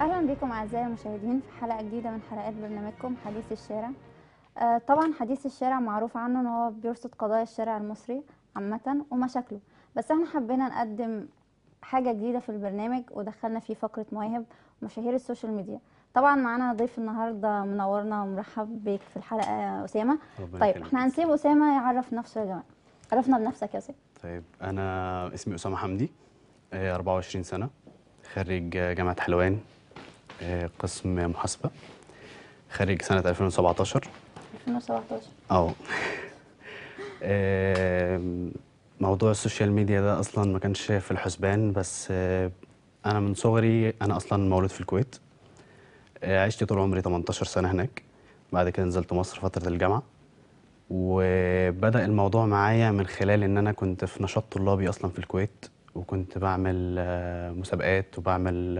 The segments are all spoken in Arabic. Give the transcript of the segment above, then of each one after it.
اهلا بكم اعزائي المشاهدين في حلقه جديده من حلقات برنامجكم حديث الشارع آه، طبعا حديث الشارع معروف عنه ان هو بيرصد قضايا الشارع المصري عامه ومشاكله بس احنا حبينا نقدم حاجه جديده في البرنامج ودخلنا فيه فقره مواهب مشاهير السوشيال ميديا طبعا معانا ضيف النهارده منورنا ومرحب بيك في الحلقه اسامه طيب احنا هنسيب اسامه يعرف نفسه يا جماعه عرفنا بنفسك يا اسامه طيب انا اسمي اسامه حمدي 24 آه، سنه خريج جامعه حلوان آه، قسم محاسبه خريج سنه 2017 2017 اه موضوع السوشيال ميديا ده اصلا ما كانش في الحسبان بس آه، انا من صغري انا اصلا مولود في الكويت آه، عشت طول عمري 18 سنه هناك بعد كده نزلت مصر فتره الجامعه وبدا الموضوع معايا من خلال ان انا كنت في نشاط طلابي اصلا في الكويت وكنت بعمل مسابقات وبعمل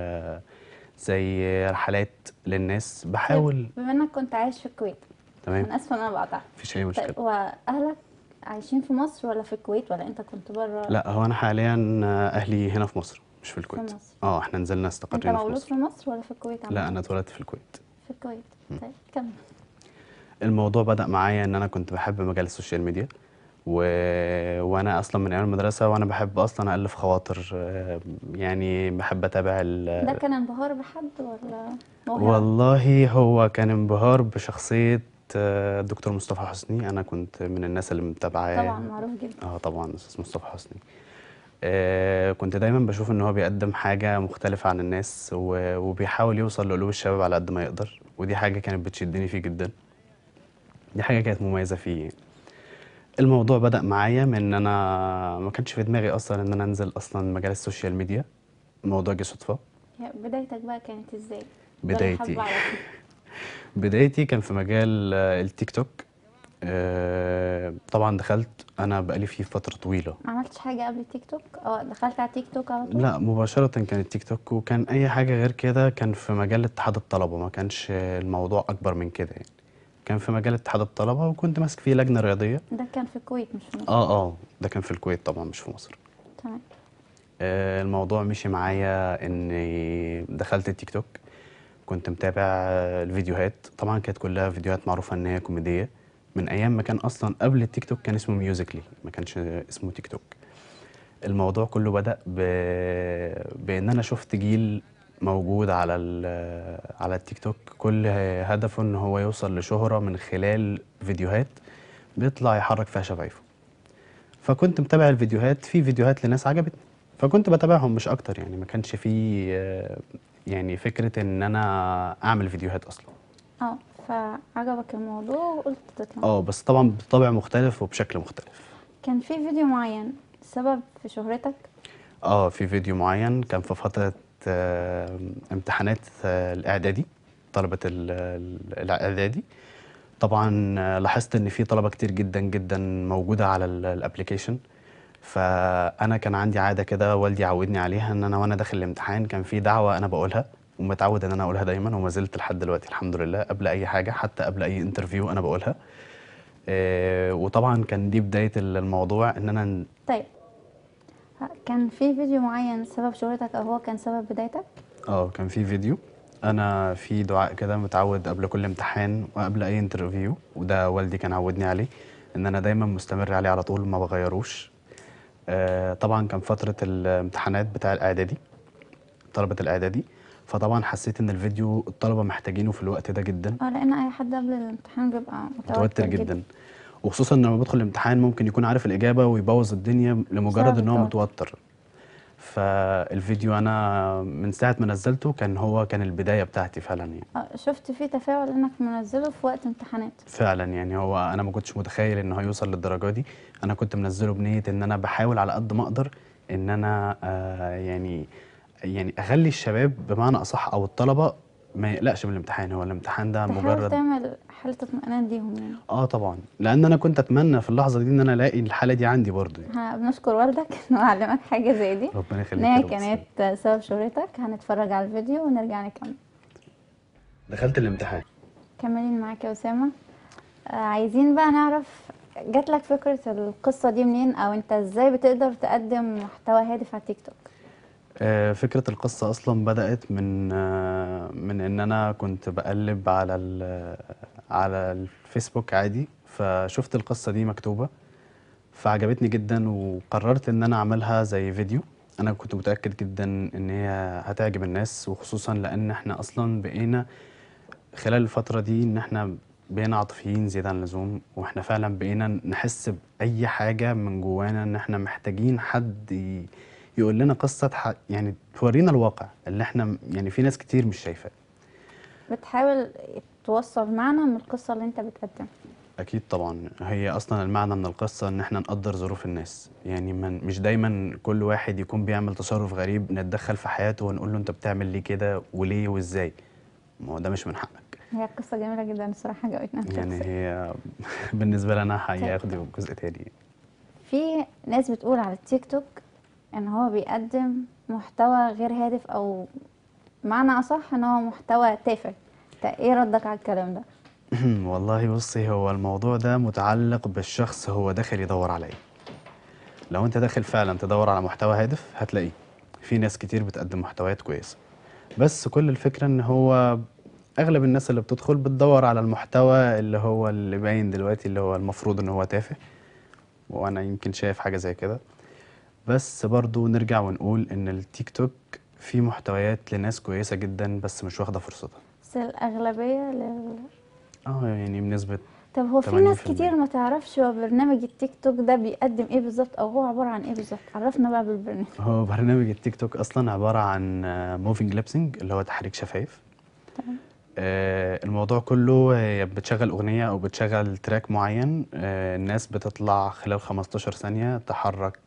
زي رحلات للناس بحاول بما انك كنت عايش في الكويت تمام انا اسفه ان انا بقطعك مفيش اي طيب، مشكله طيب واهلك عايشين في مصر ولا في الكويت ولا انت كنت بره لا هو انا حاليا اهلي هنا في مصر مش في الكويت في مصر. اه احنا نزلنا استقرينا في مصر انت في مصر ولا في الكويت عمال. لا انا اتولدت في الكويت في الكويت طيب كمل الموضوع بدا معايا ان انا كنت بحب مجال السوشيال ميديا و... وانا اصلا من ايام المدرسه وانا بحب اصلا الف خواطر آه، يعني بحب اتابع ال... ده كان انبهار بحد ولا موهبة؟ والله هو كان انبهار بشخصيه الدكتور آه، مصطفى حسني انا كنت من الناس اللي متابعاه طبعا معروف جدا اه طبعا استاذ مصطفى حسني آه كنت دايما بشوف ان هو بيقدم حاجه مختلفه عن الناس وبيحاول يوصل لقلوب الشباب على قد ما يقدر ودي حاجه كانت بتشدني فيه جدا دي حاجه كانت مميزه فيه يعني. الموضوع بدأ معايا من ان انا ما كانش في دماغي اصلا ان انا انزل اصلا مجال السوشيال ميديا الموضوع جه صدفه بدايتك بقى كانت ازاي بدايتي بدايتي كان في مجال آه، التيك توك آه، طبعا دخلت انا بقالي فيه فتره طويله ما عملتش حاجه قبل التيك توك او دخلت على التيك توك على لا مباشره كان التيك توك وكان اي حاجه غير كده كان في مجال اتحاد الطلبه ما كانش الموضوع اكبر من كده يعني كان في مجال اتحاد الطلبه وكنت ماسك فيه لجنه رياضيه ده كان في الكويت مش في مصر اه اه ده كان في الكويت طبعا مش في مصر تمام آه الموضوع مشي معايا اني دخلت التيك توك كنت متابع الفيديوهات طبعا كانت كلها فيديوهات معروفه ان هي كوميديه من ايام ما كان اصلا قبل التيك توك كان اسمه ميوزيكلي ما كانش اسمه تيك توك الموضوع كله بدا ب... بان انا شفت جيل موجود على على التيك توك كل هدفه ان هو يوصل لشهره من خلال فيديوهات بيطلع يحرك فيها شفايفه فكنت متابع الفيديوهات في فيديوهات لناس عجبتني فكنت بتابعهم مش اكتر يعني ما كانش في يعني فكره ان انا اعمل فيديوهات اصلا اه فعجبك الموضوع وقلت تطلع اه بس طبعا بطبع مختلف وبشكل مختلف كان في فيديو معين سبب في شهرتك اه في فيديو معين كان في فتره آه، امتحانات آه، الاعدادي طلبه الاعدادي طبعا آه، لاحظت ان في طلبه كتير جدا جدا موجوده على الابلكيشن فانا كان عندي عاده كده والدي عودني عليها ان انا وانا داخل الامتحان كان في دعوه انا بقولها ومتعود ان انا اقولها دايما وما زلت لحد دلوقتي الحمد لله قبل اي حاجه حتى قبل اي انترفيو انا بقولها وطبعا كان دي بدايه الموضوع ان انا طيب كان في فيديو معين سبب شهرتك او هو كان سبب بدايتك؟ اه كان في فيديو انا في دعاء كده متعود قبل كل امتحان وقبل اي انترفيو وده والدي كان عودني عليه ان انا دايما مستمر عليه على طول ما بغيروش آه طبعا كان فتره الامتحانات بتاع الاعدادي طلبه الاعدادي فطبعا حسيت ان الفيديو الطلبه محتاجينه في الوقت ده جدا اه لان اي حد قبل الامتحان بيبقى متوتر, متوتر جدا, جداً. وخصوصا لما بدخل الامتحان ممكن يكون عارف الاجابه ويبوظ الدنيا لمجرد ان هو متوتر فالفيديو انا من ساعه ما نزلته كان هو كان البدايه بتاعتي فعلا يعني آه، شفت فيه تفاعل انك منزله في وقت امتحانات فعلا يعني هو انا ما كنتش متخيل ان هو يوصل للدرجه دي انا كنت منزله بنيه ان انا بحاول على قد ما اقدر ان انا آه يعني يعني اخلي الشباب بمعنى اصح او الطلبه ما يقلقش من الامتحان هو الامتحان ده مجرد تعمل حاله اطمئنان ليهم يعني اه طبعا لان انا كنت اتمنى في اللحظه دي ان انا الاقي الحاله دي عندي برضه يعني. بنشكر والدك انه علمك حاجه زي دي ربنا يخليك هي كانت سبب شهرتك هنتفرج على الفيديو ونرجع نكمل دخلت الامتحان كملين معاك يا اسامه آه عايزين بقى نعرف جات لك فكره القصه دي منين او انت ازاي بتقدر تقدم محتوى هادف على تيك توك آه، فكرة القصة أصلا بدأت من آه، من إن أنا كنت بقلب على آه، على الفيسبوك عادي فشفت القصة دي مكتوبة فعجبتني جدا وقررت إن أنا أعملها زي فيديو أنا كنت متأكد جدا إن هي هتعجب الناس وخصوصا لأن إحنا أصلا بقينا خلال الفترة دي إن إحنا بقينا عاطفيين زيادة عن اللزوم وإحنا فعلا بقينا نحس بأي حاجة من جوانا إن إحنا محتاجين حد ي... يقول لنا قصه حق يعني تورينا الواقع اللي احنا يعني في ناس كتير مش شايفاه بتحاول توصل معنى من القصه اللي انت بتقدمها اكيد طبعا هي اصلا المعنى من القصه ان احنا نقدر ظروف الناس يعني من مش دايما كل واحد يكون بيعمل تصرف غريب نتدخل في حياته ونقول له انت بتعمل ليه كده وليه وازاي ما هو ده مش من حقك هي قصة جميلة جدا الصراحة جاوبتنا يعني هي بالنسبة لنا طيب. هياخدوا جزء تاني في ناس بتقول على التيك توك ان هو بيقدم محتوى غير هادف او معنى اصح ان هو محتوى تافه ايه ردك على الكلام ده والله بصي هو الموضوع ده متعلق بالشخص هو داخل يدور على ايه لو انت داخل فعلا تدور على محتوى هادف هتلاقيه في ناس كتير بتقدم محتويات كويسه بس كل الفكره ان هو اغلب الناس اللي بتدخل بتدور على المحتوى اللي هو اللي باين دلوقتي اللي هو المفروض ان هو تافه وانا يمكن شايف حاجه زي كده بس برضو نرجع ونقول ان التيك توك فيه محتويات لناس كويسه جدا بس مش واخده فرصتها بس الاغلبيه لل... اه يعني بنسبه طب هو في ناس كتير ما تعرفش هو برنامج التيك توك ده بيقدم ايه بالظبط او هو عباره عن ايه بالظبط عرفنا بقى بالبرنامج هو برنامج التيك توك اصلا عباره عن موفينج ليبسنج اللي هو تحريك شفايف تمام آه الموضوع كله هي بتشغل اغنيه او بتشغل تراك معين آه الناس بتطلع خلال 15 ثانيه تحرك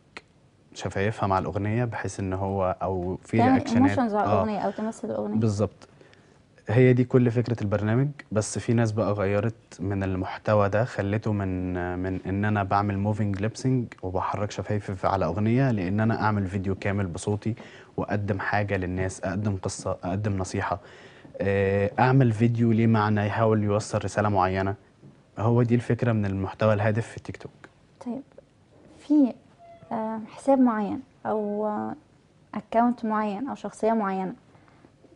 شفايفها مع الاغنيه بحيث ان هو او في رياكشنات على الاغنيه آه. او تمثل الاغنيه بالظبط هي دي كل فكره البرنامج بس في ناس بقى غيرت من المحتوى ده خليته من من ان انا بعمل موفينج ليبسنج وبحرك شفايفي على اغنيه لان انا اعمل فيديو كامل بصوتي واقدم حاجه للناس اقدم قصه اقدم نصيحه آه، اعمل فيديو ليه معنى يحاول يوصل رساله معينه هو دي الفكره من المحتوى الهادف في التيك توك طيب في آه، حساب معين او اكونت معين او شخصيه معينه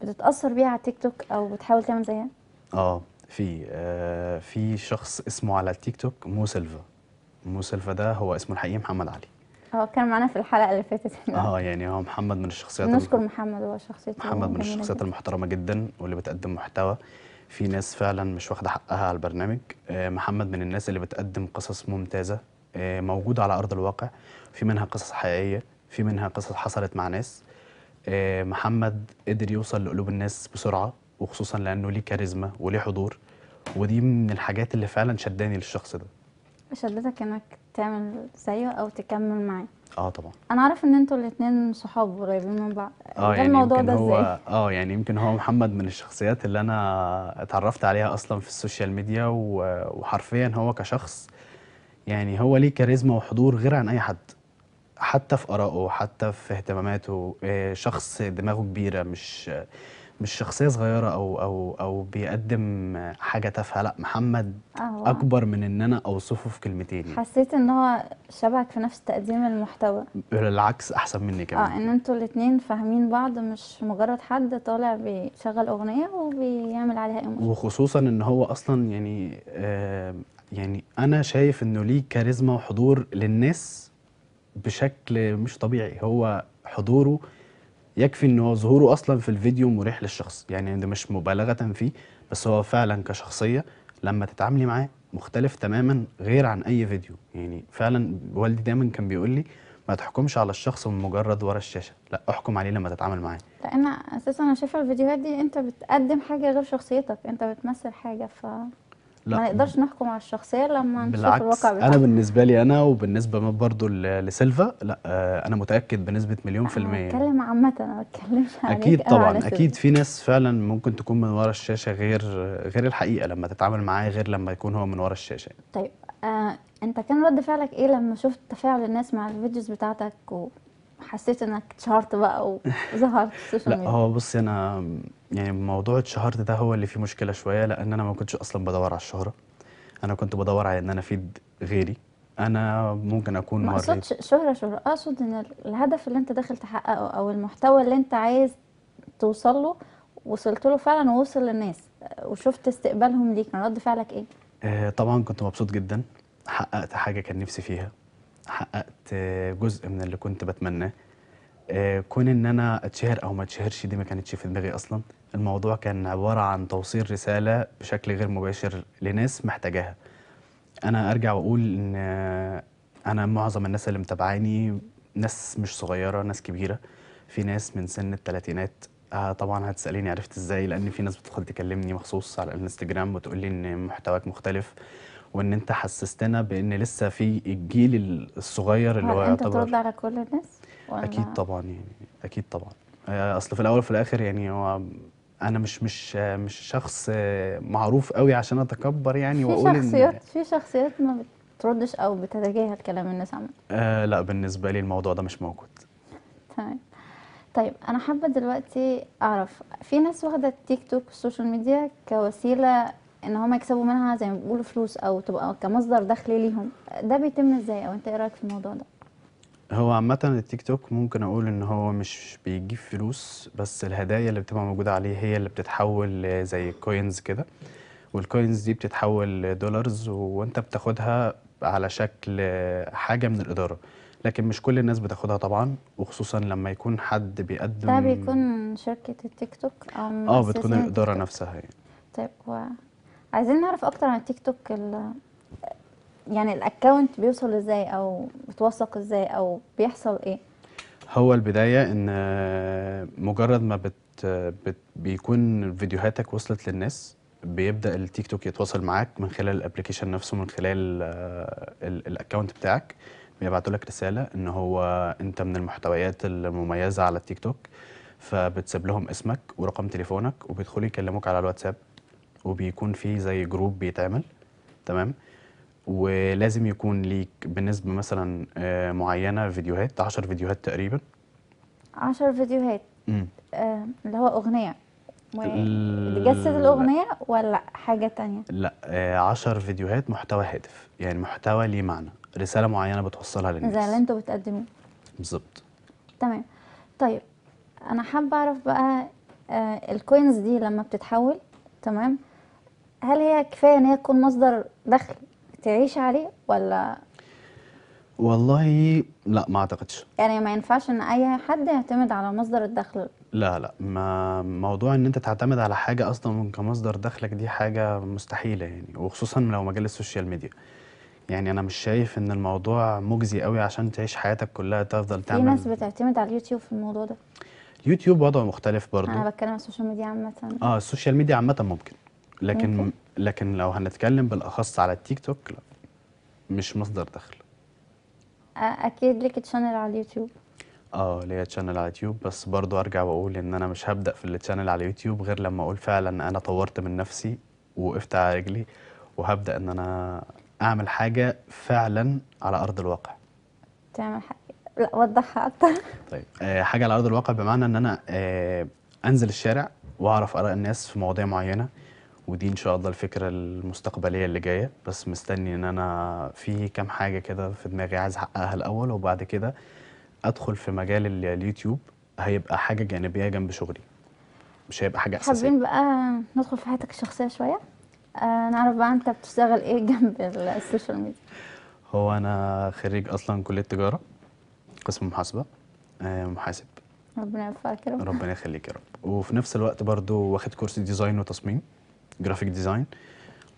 بتتاثر بيها على تيك توك او بتحاول تعمل زيها اه في آه في شخص اسمه على التيك توك مو سيلفا مو سيلفا ده هو اسمه الحقيقي محمد علي هو كان معانا في الحلقه اللي فاتت اه يعني هو محمد من الشخصيات نشكر محمد هو شخصيته محمد من الشخصيات المحترمه جدا واللي بتقدم محتوى في ناس فعلا مش واخده حقها على البرنامج آه محمد من الناس اللي بتقدم قصص ممتازه آه موجوده على ارض الواقع في منها قصص حقيقيه في منها قصص حصلت مع ناس آه، محمد قدر يوصل لقلوب الناس بسرعه وخصوصا لانه ليه كاريزما وليه حضور ودي من الحاجات اللي فعلا شداني للشخص ده شدتك انك تعمل زيه او تكمل معاه اه طبعا انا عارف ان انتوا الاثنين صحاب قريبين من بعض اه يعني الموضوع ده ازاي اه يعني يمكن هو محمد من الشخصيات اللي انا اتعرفت عليها اصلا في السوشيال ميديا وحرفيا هو كشخص يعني هو ليه كاريزما وحضور غير عن اي حد حتى في آرائه حتى في اهتماماته آه، شخص دماغه كبيرة مش مش شخصية صغيرة أو أو أو بيقدم حاجة تافهة لأ محمد أوه. أكبر من إن أنا أوصفه في كلمتين حسيت إن هو شبهك في نفس تقديم المحتوى بالعكس أحسن مني كمان اه إن أنتوا الاثنين فاهمين بعض مش مجرد حد طالع بيشغل أغنية وبيعمل عليها إيموجي وخصوصا إن هو أصلا يعني آه يعني أنا شايف إنه ليه كاريزما وحضور للناس بشكل مش طبيعي هو حضوره يكفي ان هو ظهوره اصلا في الفيديو مريح للشخص يعني ده مش مبالغه فيه بس هو فعلا كشخصيه لما تتعاملي معاه مختلف تماما غير عن اي فيديو يعني فعلا والدي دايما كان بيقول لي ما تحكمش على الشخص من مجرد ورا الشاشه لا احكم عليه لما تتعامل معاه لان اساسا انا شايفه الفيديوهات دي انت بتقدم حاجه غير شخصيتك انت بتمثل حاجه ف لا ما نقدرش نحكم على الشخصيه لما نشوف الواقع بالعكس انا بالنسبه لي انا وبالنسبه برضه لسيلفا لا آه، انا متاكد بنسبه مليون في الميه انا بتكلم عامه انا ما بتكلمش اكيد طبعا اكيد في ناس فعلا ممكن تكون من ورا الشاشه غير غير الحقيقه لما تتعامل معاه غير لما يكون هو من ورا الشاشه طيب آه انت كان رد فعلك ايه لما شفت تفاعل الناس مع الفيديوز بتاعتك وحسيت انك اتشهرت بقى وظهرت في السوشيال ميديا لا هو بصي انا يعني موضوع اتشهرت ده هو اللي فيه مشكلة شوية لأن أنا ما كنتش أصلا بدور على الشهرة أنا كنت بدور على إن أنا أفيد غيري أنا ممكن أكون ما أقصدش شهرة شهرة أقصد إن الهدف اللي أنت داخل تحققه أو المحتوى اللي أنت عايز توصل له وصلت له فعلا ووصل للناس وشفت استقبالهم ليك كان رد فعلك إيه؟ آه طبعا كنت مبسوط جدا حققت حاجة كان نفسي فيها حققت جزء من اللي كنت بتمناه آه، كون ان انا اتشهر او ما اتشهرش دي ما كانتش في دماغي اصلا الموضوع كان عباره عن توصيل رساله بشكل غير مباشر لناس محتاجاها انا ارجع واقول ان انا معظم الناس اللي متابعاني ناس مش صغيره ناس كبيره في ناس من سن الثلاثينات آه طبعا هتساليني عرفت ازاي لان في ناس بتدخل تكلمني مخصوص على الانستجرام وتقول لي ان محتواك مختلف وان انت حسستنا بان لسه في الجيل الصغير اللي هو يعتبر انت بترد على كل الناس اكيد طبعا يعني اكيد طبعا آه، اصل في الاول وفي الاخر يعني هو انا مش مش آه، مش شخص آه، معروف قوي عشان اتكبر يعني واقول في شخصيات إن في شخصيات ما بتردش او بتتجاهل كلام الناس عامه آه لا بالنسبه لي الموضوع ده مش موجود تمام طيب انا حابه دلوقتي اعرف في ناس واخده التيك توك والسوشيال ميديا كوسيله ان هم يكسبوا منها زي ما بيقولوا فلوس او تبقى كمصدر دخل ليهم ده بيتم ازاي او انت ايه رايك في الموضوع ده هو عامة التيك توك ممكن أقول إن هو مش بيجيب فلوس بس الهدايا اللي بتبقى موجودة عليه هي اللي بتتحول زي كوينز كده والكوينز دي بتتحول لدولارز وأنت بتاخدها على شكل حاجة من الإدارة لكن مش كل الناس بتاخدها طبعا وخصوصا لما يكون حد بيقدم ده بيكون شركة التيك توك أو اه بتكون الإدارة نفسها يعني طيب و... عايزين نعرف أكتر عن التيك توك يعني الاكونت بيوصل ازاي او بتوثق ازاي او بيحصل ايه هو البدايه ان آه، مجرد ما بت, بت بيكون فيديوهاتك وصلت للناس بيبدا التيك توك يتواصل معاك من خلال الابلكيشن نفسه من خلال آه، الاكونت بتاعك بيبعتوا لك رساله ان هو انت من المحتويات المميزه على التيك توك فبتسيب لهم اسمك ورقم تليفونك وبيدخلوا يكلموك على الواتساب وبيكون في زي جروب بيتعمل تمام ولازم يكون ليك بنسبة مثلا آه، معينة فيديوهات 10 فيديوهات تقريبا 10 فيديوهات آه، اللي هو أغنية تجسد الأغنية ولا حاجة تانية؟ لا 10 آه، فيديوهات محتوى هادف يعني محتوى ليه معنى رسالة معينة بتوصلها للناس زي اللي انتوا بتقدموه بالظبط تمام طيب أنا حابة أعرف بقى الكوينز دي لما بتتحول تمام هل هي كفاية إن هي تكون مصدر دخل تعيش عليه ولا والله لا ما اعتقدش يعني ما ينفعش ان اي حد يعتمد على مصدر الدخل لا لا ما موضوع ان انت تعتمد على حاجه اصلا كمصدر دخلك دي حاجه مستحيله يعني وخصوصا لو مجال السوشيال ميديا يعني انا مش شايف ان الموضوع مجزي قوي عشان تعيش حياتك كلها تفضل تعمل في ناس بتعتمد على اليوتيوب في الموضوع ده اليوتيوب وضعه مختلف برضه انا بتكلم على السوشيال ميديا عامه اه السوشيال ميديا عامه ممكن لكن ممكن. لكن لو هنتكلم بالاخص على التيك توك لا مش مصدر دخل اكيد لك تشانل على اليوتيوب اه ليا تشانل على اليوتيوب بس برضو ارجع واقول ان انا مش هبدا في التشانل على اليوتيوب غير لما اقول فعلا انا طورت من نفسي ووقفت على رجلي وهبدا ان انا اعمل حاجه فعلا على ارض الواقع تعمل حاجه لا وضحها اكتر طيب آه حاجه على ارض الواقع بمعنى ان انا آه انزل الشارع واعرف اراء الناس في مواضيع معينه ودي ان شاء الله الفكره المستقبليه اللي جايه بس مستني ان انا في كام حاجه كده في دماغي عايز احققها الاول وبعد كده ادخل في مجال اليوتيوب هيبقى حاجه جانبيه جنب شغلي مش هيبقى حاجه اساسيه حابين بقى ندخل في حياتك الشخصيه شويه آه، نعرف بقى انت بتشتغل ايه جنب السوشيال ميديا هو انا خريج اصلا كليه تجاره قسم محاسبه آه، محاسب ربنا يوفقك يا رب ربنا يخليك يا رب وفي نفس الوقت برضو واخد كورس ديزاين وتصميم جرافيك ديزاين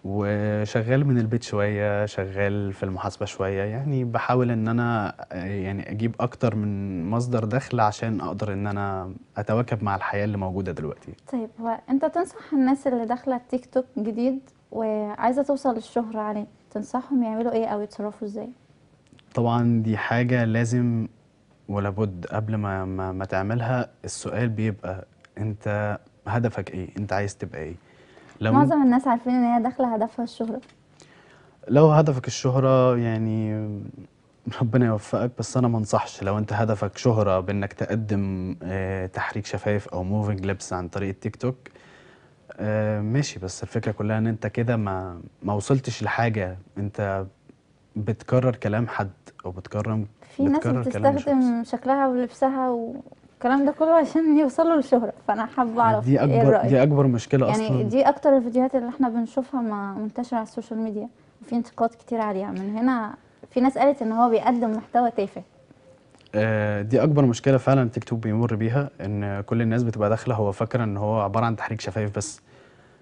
وشغال من البيت شويه شغال في المحاسبه شويه يعني بحاول ان انا يعني اجيب اكتر من مصدر دخل عشان اقدر ان انا اتواكب مع الحياه اللي موجوده دلوقتي طيب هو انت تنصح الناس اللي داخله التيك توك جديد وعايزه توصل للشهره عليه تنصحهم يعملوا ايه او يتصرفوا ازاي طبعا دي حاجه لازم ولابد قبل ما ما, ما تعملها السؤال بيبقى انت هدفك ايه انت عايز تبقى ايه لو معظم الناس عارفين ان هي داخله هدفها الشهره لو هدفك الشهره يعني ربنا يوفقك بس انا ما انصحش لو انت هدفك شهره بانك تقدم آه، تحريك شفايف او موفينج لبس عن طريق التيك آه، توك ماشي بس الفكره كلها ان انت كده ما ما وصلتش لحاجه انت بتكرر كلام حد او بتكرر في ناس بتستخدم شكلها ولبسها و... الكلام ده كله عشان يوصلوا للشهرة فأنا حابة آه، أعرف دي إيه أكبر إيه رأيك؟ دي أكبر مشكلة يعني أصلا يعني دي أكتر الفيديوهات اللي إحنا بنشوفها منتشرة على السوشيال ميديا وفي انتقاد كتير عليها من هنا في ناس قالت إن هو بيقدم محتوى تافه آه، دي اكبر مشكله فعلا تيك توك بيمر بيها ان كل الناس بتبقى داخله هو فاكره ان هو عباره عن تحريك شفايف بس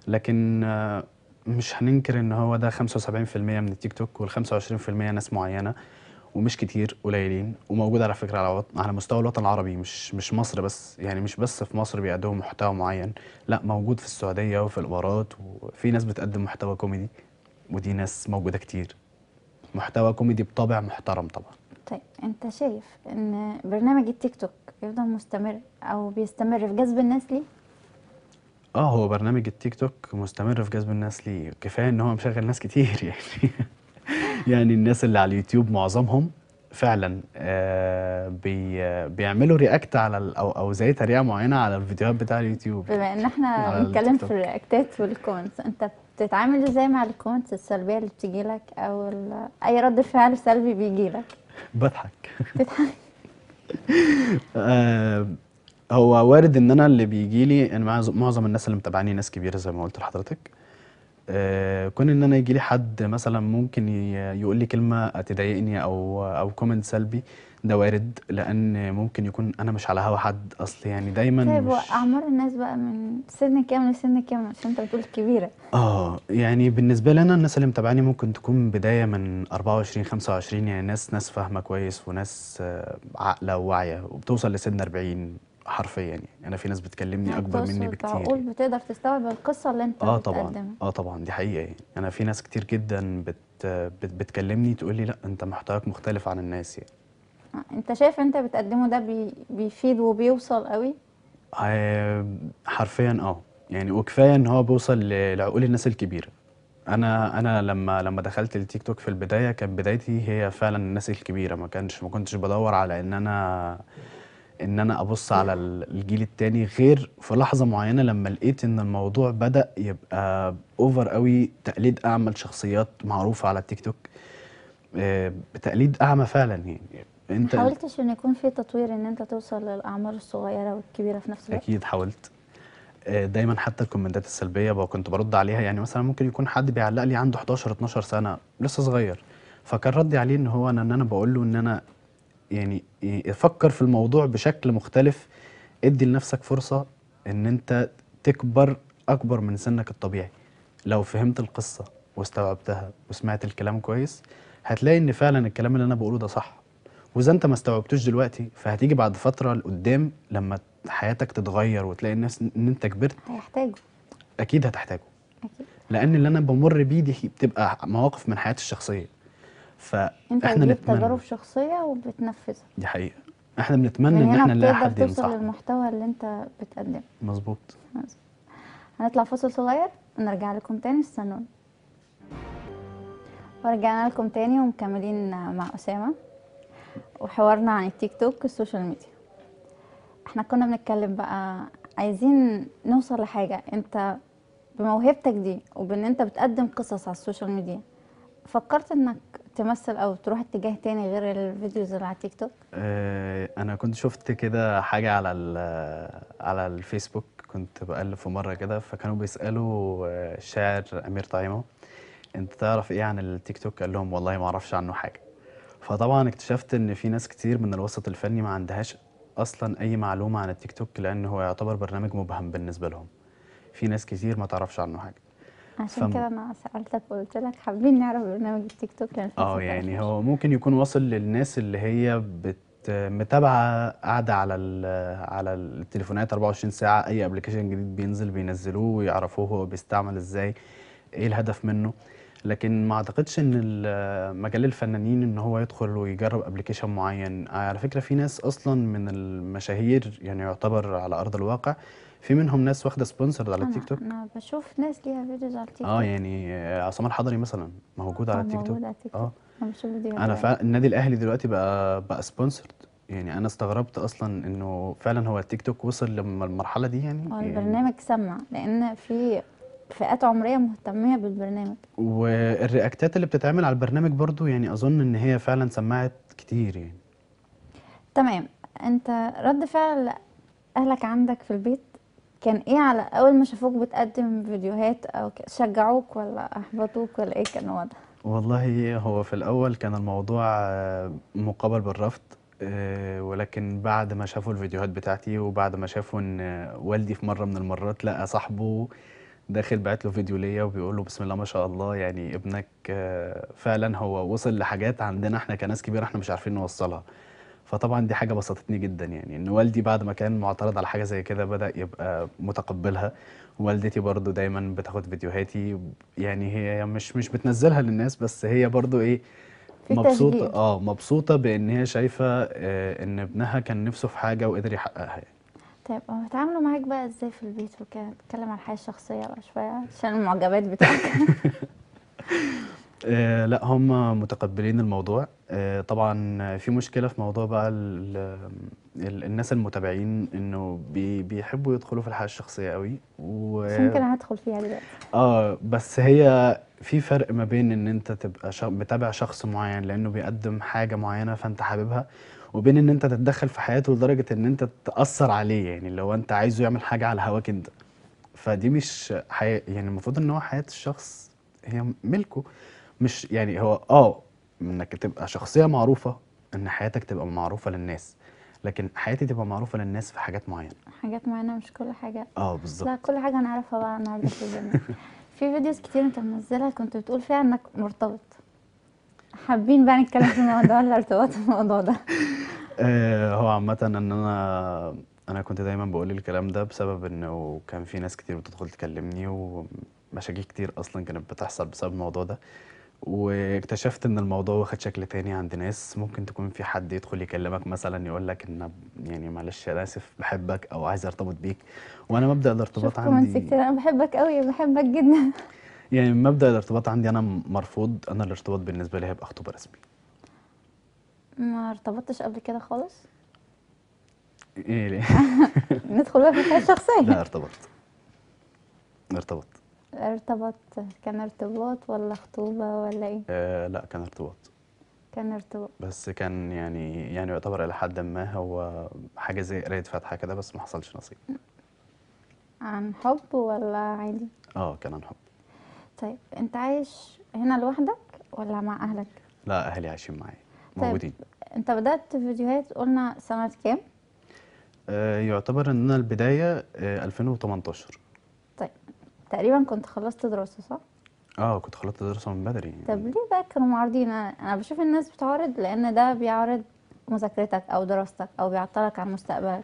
لكن آه، مش هننكر ان هو ده 75% من التيك توك وال 25% ناس معينه ومش كتير قليلين وموجود على فكره على على مستوى الوطن العربي مش مش مصر بس يعني مش بس في مصر بيقدموا محتوى معين لا موجود في السعوديه وفي الامارات وفي ناس بتقدم محتوى كوميدي ودي ناس موجوده كتير محتوى كوميدي بطابع محترم طبعا طيب انت شايف ان برنامج التيك توك يفضل مستمر او بيستمر في جذب الناس ليه اه هو برنامج التيك توك مستمر في جذب الناس ليه كفايه ان هو مشغل ناس كتير يعني يعني الناس اللي على اليوتيوب معظمهم فعلا آه، بي بيعملوا رياكت على او او زي طريقه معينه على الفيديوهات بتاع اليوتيوب بما ان احنا بنتكلم في الرياكتات والكومنتس انت بتتعامل ازاي مع الكومنتس السلبيه اللي بتجي لك او اي رد فعل سلبي بيجي لك بضحك بتضحك آه، هو وارد ان انا اللي بيجي لي معظم الناس اللي متابعاني ناس كبيره زي ما قلت لحضرتك آه، كون ان انا يجي لي حد مثلا ممكن يقول لي كلمه تضايقني او او كومنت سلبي ده وارد لان ممكن يكون انا مش على هوا حد اصل يعني دايما طيب مش اعمار الناس بقى من سن كام لسن كام عشان انت بتقول كبيره اه يعني بالنسبه لي انا الناس اللي متابعاني ممكن تكون بدايه من 24 25 يعني ناس ناس فاهمه كويس وناس آه، عاقله وواعيه وبتوصل لسن 40 حرفيا يعني. يعني انا في ناس بتكلمني اكبر مني بكتير معقول يعني. بتقدر تستوعب القصه اللي انت اه طبعا بتقدمها. اه طبعا دي حقيقه يعني انا في ناس كتير جدا بت بت بتكلمني تقول لي لا انت محتواك مختلف عن الناس يعني آه، انت شايف انت بتقدمه ده بي بيفيد وبيوصل قوي آه حرفيا اه يعني وكفايه ان هو بيوصل لعقول الناس الكبيره انا انا لما لما دخلت التيك توك في البدايه كانت بدايتي هي فعلا الناس الكبيره ما كانش ما كنتش بدور على ان انا ان انا ابص على الجيل التاني غير في لحظه معينه لما لقيت ان الموضوع بدا يبقى اوفر قوي تقليد اعمى لشخصيات معروفه على التيك توك آه، بتقليد اعمى فعلا يعني انت ما حاولتش ان يكون في تطوير ان انت توصل للاعمار الصغيره والكبيره في نفس الوقت اكيد حاولت آه، دايما حتى الكومنتات السلبيه كنت برد عليها يعني مثلا ممكن يكون حد بيعلق لي عنده 11 12 سنه لسه صغير فكان ردي عليه ان هو ان انا بقول له ان انا يعني فكر في الموضوع بشكل مختلف ادي لنفسك فرصه ان انت تكبر اكبر من سنك الطبيعي لو فهمت القصه واستوعبتها وسمعت الكلام كويس هتلاقي ان فعلا الكلام اللي انا بقوله ده صح واذا انت ما استوعبتوش دلوقتي فهتيجي بعد فتره لقدام لما حياتك تتغير وتلاقي الناس ان انت كبرت هيحتاجه اكيد هتحتاجه اكيد لان اللي انا بمر بيه دي بتبقى مواقف من حياتي الشخصيه فاحنا نتمنى تجارب شخصيه وبتنفذها دي حقيقه احنا بنتمنى يعني ان احنا نلاقي حد ينصحنا توصل للمحتوى اللي انت بتقدمه مظبوط هنطلع فاصل صغير ونرجع لكم تاني استنونا ورجعنا لكم تاني ومكملين مع أسامة وحوارنا عن التيك توك والسوشيال ميديا احنا كنا بنتكلم بقى عايزين نوصل لحاجة انت بموهبتك دي وبان انت بتقدم قصص على السوشيال ميديا فكرت انك تمثل او تروح اتجاه تاني غير الفيديوز اللي على تيك توك آه، انا كنت شفت كده حاجه على على الفيسبوك كنت بقلب في مره كده فكانوا بيسالوا الشاعر آه، امير طعيمه انت تعرف ايه عن التيك توك قال لهم والله ما اعرفش عنه حاجه فطبعا اكتشفت ان في ناس كتير من الوسط الفني ما عندهاش اصلا اي معلومه عن التيك توك لان هو يعتبر برنامج مبهم بالنسبه لهم في ناس كتير ما تعرفش عنه حاجه عشان كده انا سالتك وقلت لك حابين نعرف برنامج التيك توك اه يعني هو ممكن يكون واصل للناس اللي هي بت متابعه قاعده على الـ على التليفونات 24 ساعه اي ابلكيشن جديد بينزل بينزلوه ويعرفوه هو بيستعمل ازاي ايه الهدف منه لكن ما اعتقدش ان مجال الفنانين ان هو يدخل ويجرب ابلكيشن معين آه، على فكره في ناس اصلا من المشاهير يعني يعتبر على ارض الواقع في منهم ناس واخده سبونسر على التيك توك انا بشوف ناس ليها فيديوز على التيك توك اه يعني آه، عصام الحضري مثلا موجود على التيك آه، توك اه انا فعلا النادي الاهلي دلوقتي بقى بقى سبونسرد يعني انا استغربت اصلا انه فعلا هو التيك توك وصل للمرحله دي يعني هو يعني البرنامج سمع لان في فئات عمريه مهتمه بالبرنامج والرياكتات اللي بتتعمل على البرنامج برضو يعني اظن ان هي فعلا سمعت كتير يعني تمام انت رد فعل اهلك عندك في البيت كان ايه على اول ما شافوك بتقدم فيديوهات او شجعوك ولا احبطوك ولا ايه كان وضع والله هو في الاول كان الموضوع آه، مقابل بالرفض آه، ولكن بعد ما شافوا الفيديوهات بتاعتي وبعد ما شافوا ان والدي في مره من المرات لقى صاحبه داخل بعت له فيديو ليا وبيقول له بسم الله ما شاء الله يعني ابنك آه، فعلا هو وصل لحاجات عندنا احنا كناس كبيره احنا مش عارفين نوصلها فطبعا دي حاجه بسطتني جدا يعني ان والدي بعد ما كان معترض على حاجه زي كده بدا يبقى متقبلها والدتي برضو دايما بتاخد فيديوهاتي يعني هي مش مش بتنزلها للناس بس هي برضو ايه مبسوطه اه مبسوطه بان هي شايفه آه ان ابنها كان نفسه في حاجه وقدر يحققها يعني طيب هم آه، اتعاملوا معاك بقى ازاي في البيت وكده اتكلم عن الحياه الشخصيه بقى شويه عشان المعجبات بتاعتك آه لا هم متقبلين الموضوع آه، طبعا في مشكله في موضوع بقى الـ الـ الناس المتابعين انه بي بيحبوا يدخلوا في الحياه الشخصيه قوي و هدخل فيها دلوقتي اه بس هي في فرق ما بين ان انت تبقى شخ... متابع شخص معين لانه بيقدم حاجه معينه فانت حاببها وبين ان انت تتدخل في حياته لدرجه ان انت تاثر عليه يعني لو انت عايزه يعمل حاجه على هواك انت فدي مش حياه يعني المفروض ان هو حياه الشخص هي ملكه مش يعني هو اه انك تبقى شخصيه معروفه ان حياتك تبقى معروفه للناس لكن حياتي تبقى معروفه للناس في حاجات معينه حاجات معينه مش كل حاجه اه بالظبط لا كل حاجه انا عارفها بقى النهارده في في فيديوز كتير انت منزلها كنت بتقول فيها انك مرتبط حابين بقى نتكلم في موضوع الارتباط الموضوع ده آه، هو عامه ان انا انا كنت دايما بقول الكلام ده بسبب انه كان في ناس كتير بتدخل تكلمني ومشاكل كتير اصلا كانت بتحصل بسبب الموضوع ده واكتشفت إن الموضوع واخد شكل تاني عند ناس، ممكن تكون في حد يدخل يكلمك مثلًا يقول لك إن يعني معلش أنا آسف بحبك أو عايز أرتبط بيك، وأنا مبدأ الارتباط شوف عندي كتير أنا بحبك قوي بحبك جدًا. يعني مبدأ الارتباط عندي أنا مرفوض، أنا الارتباط بالنسبة لي هيبقى خطوبة رسمي. ما ارتبطتش قبل كده خالص؟ إيه ليه؟ ندخل بقى في الحياة الشخصية. لأ ارتبطت. ارتبطت. ارتبط كان ارتباط ولا خطوبة ولا ايه؟ آه لا كان ارتباط كان ارتباط بس كان يعني يعني يعتبر إلى حد ما هو حاجة زي قراية فاتحة كده بس ما حصلش نصيب عن حب ولا عادي؟ اه كان عن حب طيب انت عايش هنا لوحدك ولا مع أهلك؟ لا أهلي عايشين معايا طيب، موجودين طيب انت بدأت فيديوهات قلنا سنة كام؟ آه يعتبر ان البداية آه 2018 تقريبا كنت خلصت دراسة صح؟ اه كنت خلصت دراسة من بدري يعني. طب ليه بقى كانوا معارضين انا انا بشوف الناس بتعارض لان ده بيعارض مذاكرتك او دراستك او بيعطلك عن مستقبلك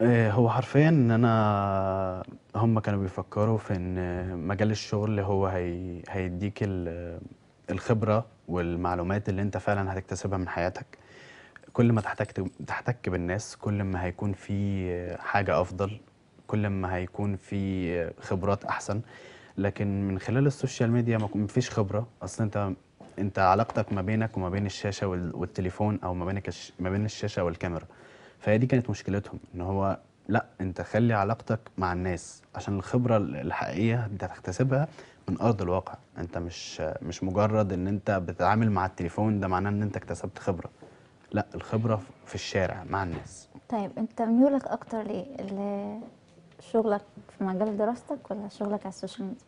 آه، هو حرفيا ان انا هم كانوا بيفكروا في ان مجال الشغل هو هي هيديك الخبرة والمعلومات اللي انت فعلا هتكتسبها من حياتك كل ما تحتك تحتك بالناس كل ما هيكون في حاجة افضل كل ما هيكون في خبرات احسن لكن من خلال السوشيال ميديا ما فيش خبره اصل انت انت علاقتك ما بينك وما بين الشاشه والتليفون او ما بينك ما بين الشاشه والكاميرا فهي دي كانت مشكلتهم ان هو لا انت خلي علاقتك مع الناس عشان الخبره الحقيقيه انت هتكتسبها من ارض الواقع انت مش مش مجرد ان انت بتتعامل مع التليفون ده معناه ان انت اكتسبت خبره لا الخبره في الشارع مع الناس طيب انت ميولك اكتر ليه شغلك في مجال دراستك ولا شغلك على السوشيال ميديا؟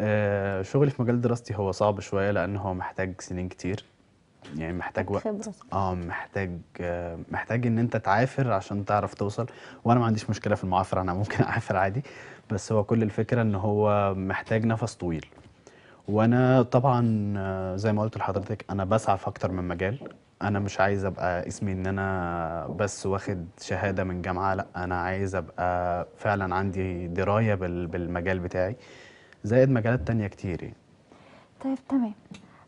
آه شغلي في مجال دراستي هو صعب شويه لان هو محتاج سنين كتير يعني محتاج وقت خبرة. اه محتاج آه محتاج ان انت تعافر عشان تعرف توصل وانا ما عنديش مشكله في المعافر انا ممكن اعافر عادي بس هو كل الفكره ان هو محتاج نفس طويل وانا طبعا آه، زي ما قلت لحضرتك انا بسعى في اكتر من مجال انا مش عايز ابقى اسمي ان انا بس واخد شهاده من جامعه لا انا عايز ابقى فعلا عندي درايه بالمجال بتاعي زائد مجالات تانية كتير يعني. طيب تمام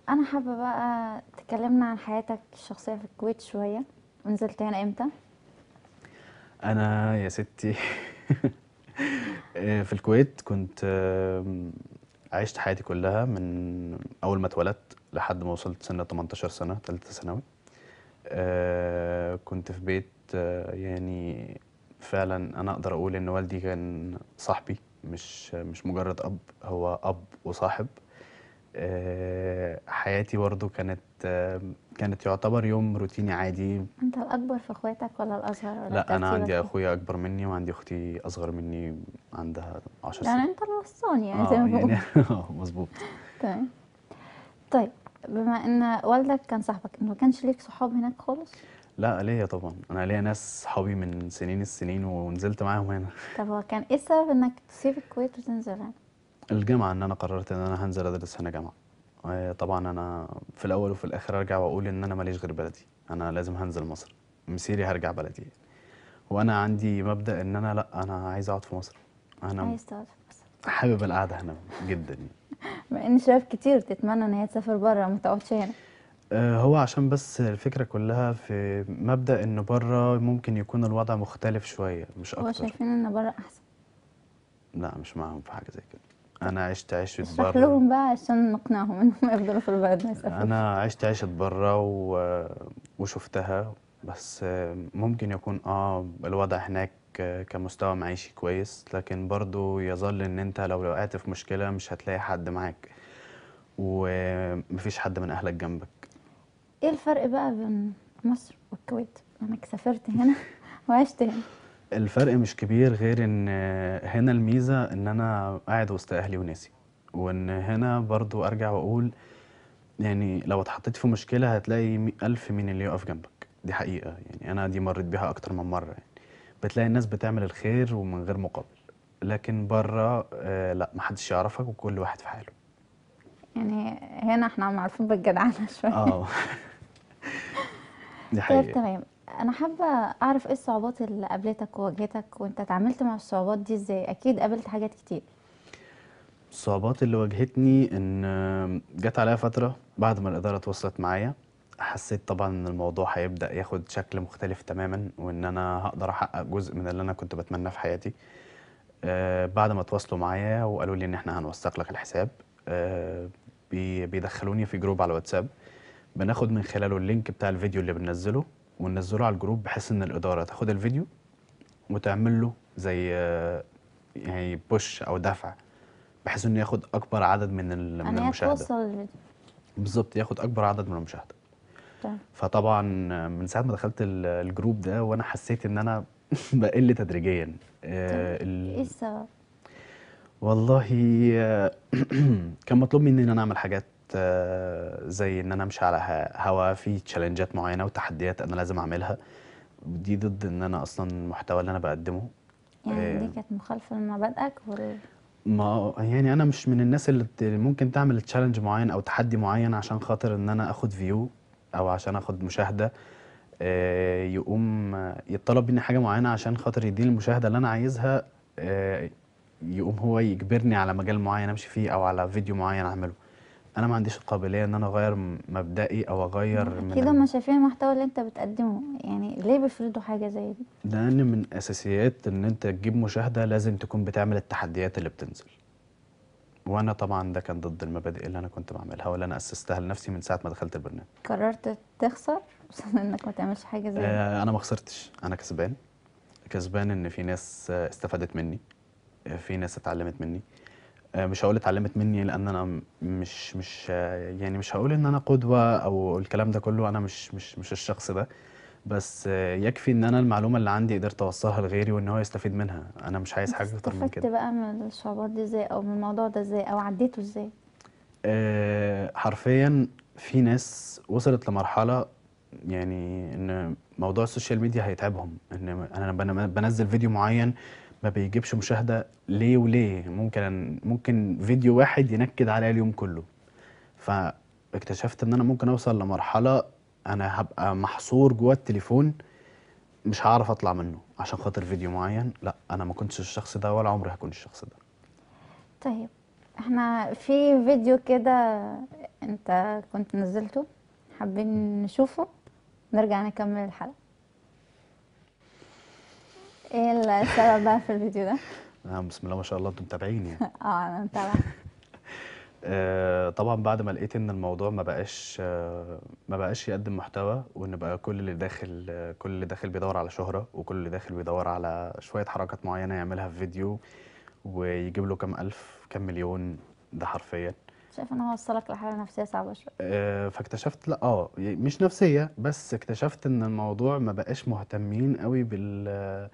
انا حابه بقى تكلمنا عن حياتك الشخصيه في الكويت شويه ونزلت هنا امتى انا يا ستي في الكويت كنت عشت حياتي كلها من اول ما اتولدت لحد ما وصلت سن 18 سنه ثالثه ثانوي آه، كنت في بيت آه، يعني فعلا انا اقدر اقول ان والدي كان صاحبي مش مش مجرد اب هو اب وصاحب آه، حياتي برضو كانت كانت يعتبر يوم روتيني عادي انت الاكبر في اخواتك ولا الاصغر ولا لا انا عندي اخويا اكبر مني وعندي اختي اصغر مني عندها 10 يعني سنين يعني انت الوصان يعني زي ما بقول مظبوط تمام طيب بما ان والدك كان صاحبك ما كانش ليك صحاب هناك خالص لا ليا طبعا انا ليا ناس صحابي من سنين السنين ونزلت معاهم هنا طب هو كان ايه السبب انك تسيب الكويت وتنزل هنا الجامعه ان انا قررت ان انا هنزل ادرس هنا جامعه آه، طبعا انا في الاول وفي الاخر ارجع واقول ان انا ماليش غير بلدي انا لازم هنزل مصر مسيري هرجع بلدي وانا عندي مبدا ان انا لا انا عايز اقعد في مصر انا عايز تقعد في مصر حابب القعده هنا جدا مع ان شباب كتير تتمنى ان هي تسافر بره ما تقعدش هنا آه، هو عشان بس الفكرة كلها في مبدأ إن بره ممكن يكون الوضع مختلف شوية مش أكتر هو شايفين إن بره أحسن لا مش معاهم في حاجة زي كده أنا عشت عيشة بره اشرح لهم بقى عشان نقنعهم إنهم يفضلوا في البلد ما يسافروش أنا عشت عيشة بره و... وشفتها بس ممكن يكون آه الوضع هناك كمستوى معيشي كويس لكن برضو يظل ان انت لو وقعت في مشكله مش هتلاقي حد معاك ومفيش حد من اهلك جنبك ايه الفرق بقى بين مصر والكويت انا سافرت هنا وعشت هنا الفرق مش كبير غير ان هنا الميزه ان انا قاعد وسط اهلي وناسي وان هنا برضو ارجع واقول يعني لو اتحطيت في مشكله هتلاقي ألف من اللي يقف جنبك دي حقيقه يعني انا دي مريت بيها اكتر من مره يعني. بتلاقي الناس بتعمل الخير ومن غير مقابل لكن بره آه، لا محدش يعرفك وكل واحد في حاله يعني هنا احنا معروفين بالجدعنه شويه اه دي طيب، حقيقة طيب تمام انا حابه اعرف ايه الصعوبات اللي قابلتك وواجهتك وانت اتعاملت مع الصعوبات دي ازاي اكيد قابلت حاجات كتير الصعوبات اللي واجهتني ان جت عليا فتره بعد ما الاداره توصلت معايا حسيت طبعا ان الموضوع هيبدأ ياخد شكل مختلف تماما وان انا هقدر احقق جزء من اللي انا كنت بتمناه في حياتي آه، بعد ما تواصلوا معايا وقالوا لي ان احنا هنوثق لك الحساب آه، بيدخلوني في جروب على الواتساب بناخد من خلاله اللينك بتاع الفيديو اللي بننزله وننزله على الجروب بحيث ان الإدارة تاخد الفيديو وتعمل له زي آه، يعني بوش او دفع بحيث انه ياخد اكبر عدد من من ان يعني المشاهده الفيديو بالظبط ياخد اكبر عدد من المشاهده فطبعا من ساعه ما دخلت الجروب ده وانا حسيت ان انا بقل تدريجيا آه، ايه السبب والله آه، كان مطلوب مني ان انا اعمل حاجات آه، زي ان انا امشي على هوا في تشالنجات معينه وتحديات انا لازم اعملها دي ضد ان انا اصلا المحتوى اللي انا بقدمه يعني دي كانت مخالفه لمبادئك ولا إيه؟ ما يعني انا مش من الناس اللي ممكن تعمل تشالنج معين او تحدي معين عشان خاطر ان انا اخد فيو او عشان اخد مشاهده آه، يقوم يتطلب مني حاجه معينه عشان خاطر يديني المشاهده اللي انا عايزها آه، يقوم هو يجبرني على مجال معين امشي فيه او على فيديو معين اعمله انا ما عنديش القابليه ان انا اغير مبدئي او اغير من كده ما شايفين المحتوى اللي انت بتقدمه يعني ليه بيفرضوا حاجه زي دي لان من اساسيات ان انت تجيب مشاهده لازم تكون بتعمل التحديات اللي بتنزل وانا طبعا ده كان ضد المبادئ اللي انا كنت بعملها واللي انا اسستها لنفسي من ساعه ما دخلت البرنامج قررت تخسر انك ما تعملش حاجه زي آه انا ما خسرتش انا كسبان كسبان ان في ناس استفادت مني في ناس اتعلمت مني آه، مش هقول اتعلمت مني لان انا مش مش آه، يعني مش هقول ان انا قدوه او الكلام ده كله انا مش مش مش الشخص ده بس يكفي ان انا المعلومه اللي عندي قدرت اوصلها لغيري وان هو يستفيد منها انا مش عايز حاجه اكتر من كده بقى من الصعوبات دي ازاي او من الموضوع ده ازاي او عديته ازاي آه، حرفيا في ناس وصلت لمرحله يعني ان موضوع السوشيال ميديا هيتعبهم ان انا بنزل فيديو معين ما بيجيبش مشاهده ليه وليه ممكن ممكن فيديو واحد ينكد عليا اليوم كله فاكتشفت ان انا ممكن اوصل لمرحله انا هبقى محصور جوه التليفون مش هعرف اطلع منه عشان خاطر فيديو معين لا انا ما كنتش الشخص ده ولا عمري هكون الشخص ده طيب احنا في فيديو كده انت كنت نزلته حابين نشوفه نرجع نكمل الحلقه ايه السبب بقى في الفيديو ده آه، بسم الله ما شاء الله انتوا متابعين يعني اه انا متابعه آه، طبعا بعد ما لقيت ان الموضوع ما بقاش آه، ما بقاش يقدم محتوى وان بقى كل اللي داخل كل اللي داخل بيدور على شهرة وكل اللي داخل بيدور على شوية حركات معينة يعملها في فيديو ويجيب له كام ألف كام مليون ده حرفيا شايف ان هو وصلك لحاله نفسيه صعبه شويه آه، فاكتشفت لا اه مش نفسيه بس اكتشفت ان الموضوع ما بقاش مهتمين قوي بال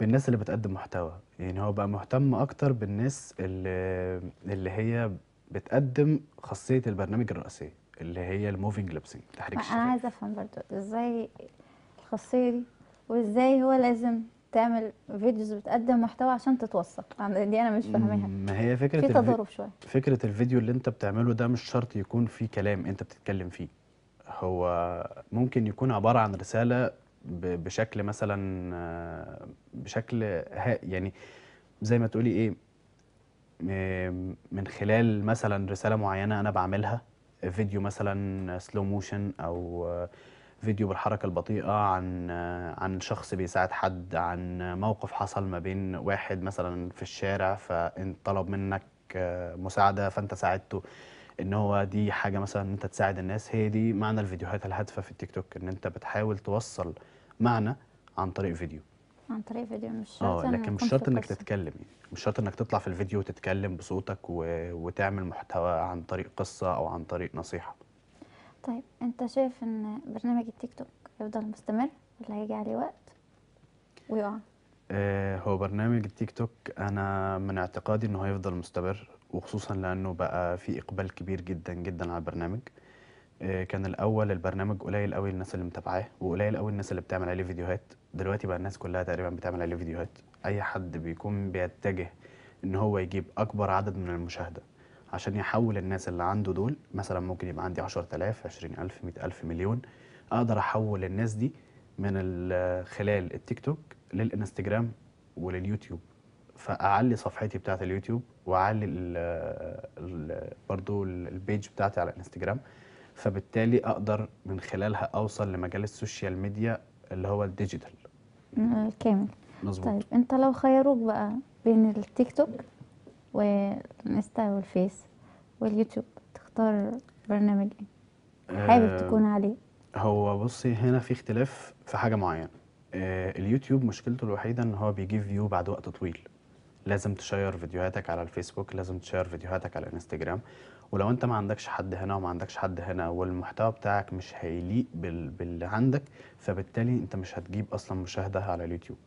بالناس اللي بتقدم محتوى يعني هو بقى مهتم اكتر بالناس اللي اللي هي بتقدم خاصيه البرنامج الرئيسيه اللي هي الموفينج ليبسينج تحريك الشفايف انا عايزه افهم برضو ازاي الخاصيه دي وازاي هو لازم تعمل فيديوز بتقدم محتوى عشان تتوثق دي انا مش فاهماها ما هي فكره في تضارب شويه فكره الفيديو اللي انت بتعمله ده مش شرط يكون فيه كلام انت بتتكلم فيه هو ممكن يكون عباره عن رساله بشكل مثلا آه، بشكل يعني زي ما تقولي ايه من خلال مثلا رساله معينه انا بعملها فيديو مثلا سلو موشن او فيديو بالحركه البطيئه عن عن شخص بيساعد حد عن موقف حصل ما بين واحد مثلا في الشارع فطلب منك آه، مساعده فانت ساعدته ان هو دي حاجه مثلا انت تساعد الناس هي دي معنى الفيديوهات الهادفه في التيك توك ان انت بتحاول توصل معنى عن طريق فيديو عن طريق فيديو مش آه، شرط اه لكن مش شرط انك تتكلم يعني مش شرط انك تطلع في الفيديو وتتكلم بصوتك و... وتعمل محتوى عن طريق قصه او عن طريق نصيحه طيب انت شايف ان برنامج التيك توك يفضل مستمر ولا هيجي عليه وقت ويقع آه هو برنامج التيك توك انا من اعتقادي انه هيفضل مستمر وخصوصا لانه بقى في اقبال كبير جدا جدا على البرنامج آه، كان الاول البرنامج قليل قوي الناس اللي متابعاه وقليل قوي الناس اللي بتعمل عليه فيديوهات دلوقتي بقى الناس كلها تقريبا بتعمل عليه فيديوهات اي حد بيكون بيتجه ان هو يجيب اكبر عدد من المشاهده عشان يحول الناس اللي عنده دول مثلا ممكن يبقى عندي 10000 20000 100000 مليون اقدر احول الناس دي من خلال التيك توك للانستجرام ولليوتيوب فاعلي صفحتي بتاعه اليوتيوب واعلي برضو البيج بتاعتي على الانستجرام فبالتالي اقدر من خلالها اوصل لمجال السوشيال ميديا اللي هو الديجيتال الكامل مظبوط طيب انت لو خيروك بقى بين التيك توك والانستا والفيس واليوتيوب تختار برنامج ايه حابب آه، تكون عليه هو بصي هنا في اختلاف في حاجه معينه آه، اليوتيوب مشكلته الوحيده ان هو بيجيب فيو بعد وقت طويل لازم تشير فيديوهاتك على الفيسبوك لازم تشير فيديوهاتك على الانستجرام ولو انت ما عندكش حد هنا وما عندكش حد هنا والمحتوى بتاعك مش هيليق بال... باللي عندك فبالتالي انت مش هتجيب اصلا مشاهده على اليوتيوب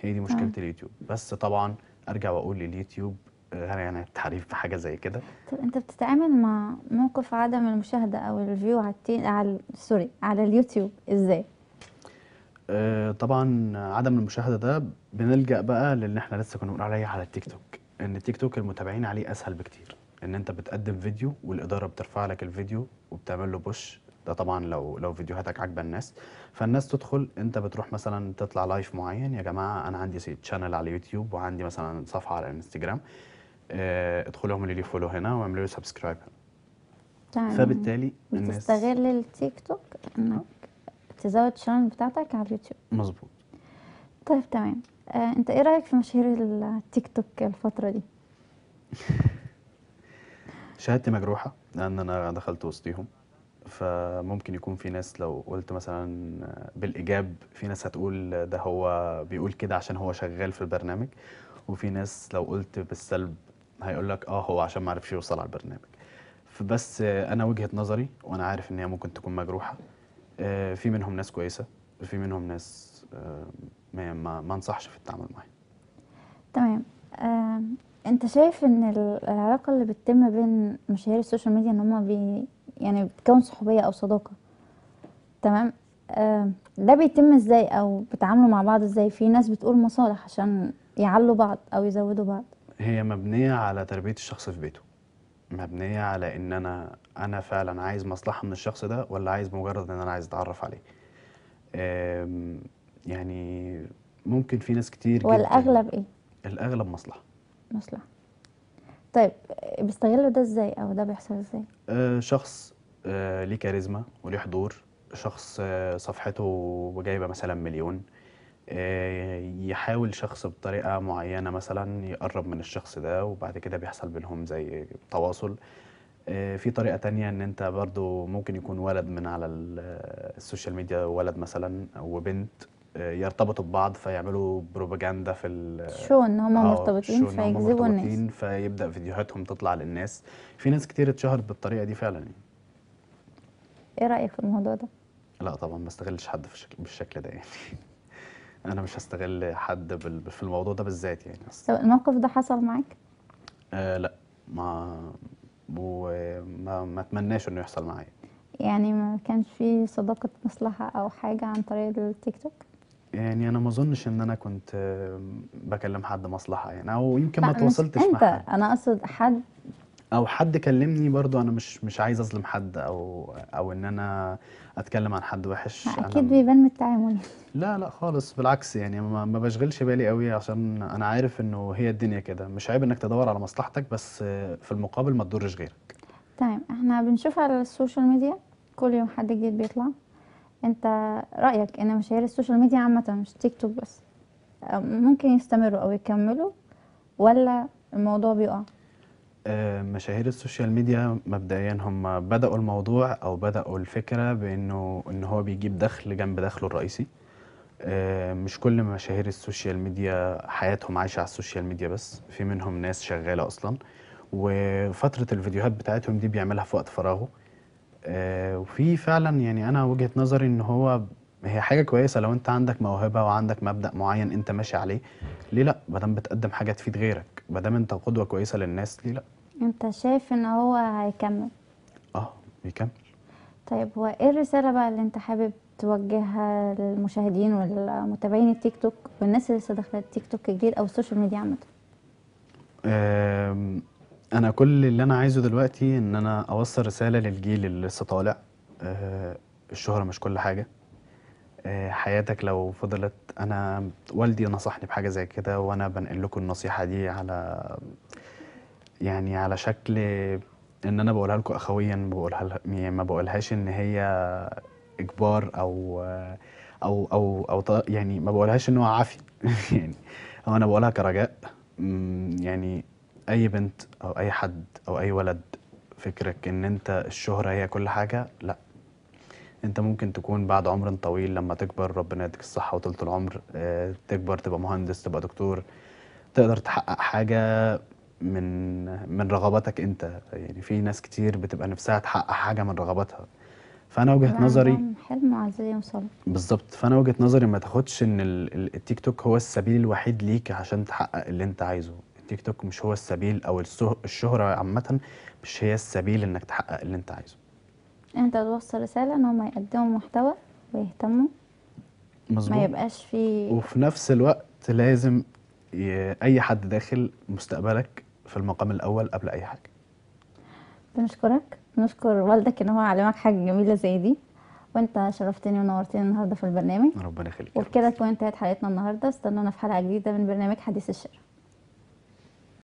هي دي مشكله اه. اليوتيوب بس طبعا ارجع واقول لليوتيوب انا آه، يعني التعريف في حاجه زي كده طب انت بتتعامل مع موقف عدم المشاهده او الفيو على التي... على سوري على اليوتيوب ازاي آه، طبعا عدم المشاهده ده بنلجا بقى للي احنا لسه كنا بنقول عليه على التيك توك ان التيك توك المتابعين عليه اسهل بكتير ان انت بتقدم فيديو والاداره بترفع لك الفيديو وبتعمل له بوش ده طبعا لو لو فيديوهاتك عاجبه الناس فالناس تدخل انت بتروح مثلا تطلع لايف معين يا جماعه انا عندي شانل على اليوتيوب وعندي مثلا صفحه على الانستجرام اه ادخلوا اعملوا لي فولو هنا واعملوا لي سبسكرايب يعني فبالتالي الناس بتستغل التيك توك انك تزود الشانل بتاعتك على اليوتيوب مظبوط طيب تمام آه، انت ايه رايك في مشاهير التيك توك الفتره دي شهادتي مجروحة لأن أنا دخلت وسطيهم فممكن يكون في ناس لو قلت مثلا بالإيجاب في ناس هتقول ده هو بيقول كده عشان هو شغال في البرنامج وفي ناس لو قلت بالسلب هيقول لك اه هو عشان ما عرفش يوصل على البرنامج فبس انا وجهه نظري وانا عارف ان هي ممكن تكون مجروحه آه، في منهم ناس كويسه في منهم ناس آه، ما ما انصحش في التعامل معاهم تمام انت شايف ان العلاقة اللي بتتم بين مشاهير السوشيال ميديا ان هما بي يعني بتكون صحوبية او صداقة تمام آه ده بيتم ازاي او بيتعاملوا مع بعض ازاي في ناس بتقول مصالح عشان يعلوا بعض او يزودوا بعض هي مبنية على تربية الشخص في بيته مبنية على ان انا انا فعلا عايز مصلحة من الشخص ده ولا عايز مجرد ان انا عايز اتعرف عليه يعني ممكن في ناس كتير جدا والاغلب ايه الاغلب مصلحة مصلحة طيب بيستغلوا ده ازاي او ده بيحصل ازاي آه شخص آه ليه كاريزما وليه حضور شخص آه صفحته جايبة مثلا مليون آه يحاول شخص بطريقة معينة مثلا يقرب من الشخص ده وبعد كده بيحصل بينهم زي تواصل آه، في طريقة تانية ان انت برضو ممكن يكون ولد من على آه، السوشيال ميديا ولد مثلا وبنت يرتبطوا ببعض فيعملوا بروباجندا في شو ان هم آه، مرتبطين فيجذبوا الناس فيبدا فيديوهاتهم تطلع للناس في ناس كتير اتشهرت بالطريقه دي فعلا يعني ايه رايك في الموضوع ده لا طبعا ما استغلش حد في الشكل بالشكل ده يعني انا مش هستغل حد بال... في الموضوع ده بالذات يعني طب الموقف ده حصل معاك آه لا ما وما ما اتمناش انه يحصل معايا يعني ما كانش في صداقة مصلحة أو حاجة عن طريق التيك توك يعني أنا ما أظنش إن أنا كنت بكلم حد مصلحة يعني، أو يمكن ما تواصلتش انت مع أنت، حد. أنا أقصد حد أو حد كلّمني برضه أنا مش مش عايز أظلم حد أو أو إن أنا أتكلّم عن حد وِحِش، أكيد أنا... بيبان من التعامل. لا، لأ خالص بالعكس يعني ما ما بالي أوي عشان أنا عارف إنه هي الدنيا كده، مش عيب إنّك تدوّر على مصلحتك بس آه، في المقابل ما تضرّش غيرك. تمام، إحنا بنشوف على السوشيال ميديا كل يوم حد جديد بيطلع انت رأيك ان مشاهير السوشيال ميديا عامة مش تيك توك بس آه، ممكن يستمروا او يكملوا ولا الموضوع بيقع آه، مشاهير السوشيال ميديا مبدئيا هم بدأوا الموضوع او بدأوا الفكرة بانه ان هو بيجيب دخل جنب دخله الرئيسي آه، مش كل مشاهير السوشيال ميديا حياتهم عايشة على السوشيال ميديا بس في منهم ناس شغالة اصلا وفترة الفيديوهات بتاعتهم دي بيعملها في وقت فراغه آه، وفي فعلا يعني انا وجهة نظري ان هو هي حاجة كويسة لو انت عندك موهبة وعندك مبدأ معين انت ماشي عليه ليه لا مادام بتقدم حاجة تفيد غيرك مادام انت قدوة كويسة للناس ليه لا انت شايف ان هو هيكمل اه بيكمل طيب وايه الرسالة بقى اللي انت حابب توجهها للمشاهدين والمتابعين التيك توك والناس اللي لسه داخله التيك توك جديد او السوشيال ميديا عامة؟ انا كل اللي انا عايزه دلوقتي ان انا اوصل رساله للجيل اللي لسه طالع آه، الشهره مش كل حاجه آه، حياتك لو فضلت انا والدي نصحني بحاجه زي كده وانا بنقل لكم النصيحه دي على يعني على شكل ان انا بقولها لكم اخويا بقولها يعني ما بقولهاش ان هي اجبار او او او او يعني ما بقولهاش ان هو عافي يعني انا بقولها كرجاء يعني اي بنت او اي حد او اي ولد فكرك ان انت الشهرة هي كل حاجة لا انت ممكن تكون بعد عمر طويل لما تكبر ربنا يديك الصحة وطولة العمر آه، تكبر تبقى مهندس تبقى دكتور تقدر تحقق حاجة من من رغباتك انت يعني في ناس كتير بتبقى نفسها تحقق حاجة من رغباتها فانا وجهه نظري حلم عايزين يوصل بالظبط فانا وجهه نظري ما تاخدش ان التيك توك هو السبيل الوحيد ليك عشان تحقق اللي انت عايزه التيك توك مش هو السبيل او الشهره عامه مش هي السبيل انك تحقق اللي انت عايزه انت توصل رساله ان هم يقدموا محتوى ويهتموا مظبوط ما يبقاش في وفي نفس الوقت لازم ي... اي حد داخل مستقبلك في المقام الاول قبل اي حاجه بنشكرك بنشكر والدك ان هو علمك حاجه جميله زي دي وانت شرفتني ونورتني النهارده في البرنامج ربنا يخليك وبكده تكون انتهت حلقتنا النهارده استنونا في حلقه جديده من برنامج حديث الشارع